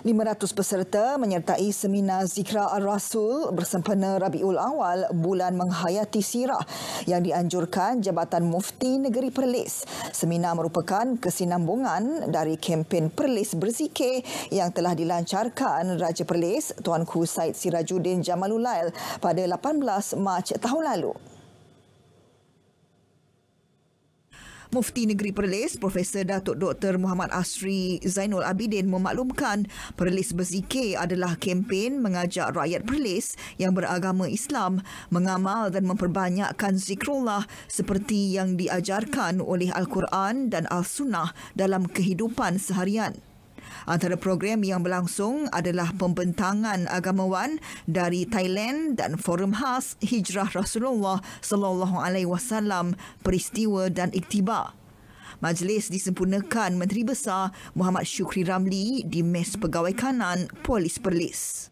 500 peserta menyertai seminar Zikra al rasul bersempena Rabiul Awal bulan menghayati sirah yang dianjurkan Jabatan Mufti Negeri Perlis. Seminar merupakan kesinambungan dari kempen Perlis Berzikir yang telah dilancarkan Raja Perlis Tuanku Said Sirajuddin Jamalulail pada 18 Mac tahun lalu. Mufti Negeri Perlis Profesor Datuk Dr Muhammad Asri Zainul Abidin memaklumkan Perlis Berzikir adalah kempen mengajak rakyat Perlis yang beragama Islam mengamal dan memperbanyakkan zikrullah seperti yang diajarkan oleh Al-Quran dan Al-Sunnah dalam kehidupan seharian. Antara program yang berlangsung adalah pembentangan agamawan dari Thailand dan forum khas Hijrah Rasulullah sallallahu alaihi wasallam peristiwa dan iktibar. Majlis disempurnakan Menteri Besar Muhammad Shukri Ramli di Mes Pegawai Kanan Polis Perlis.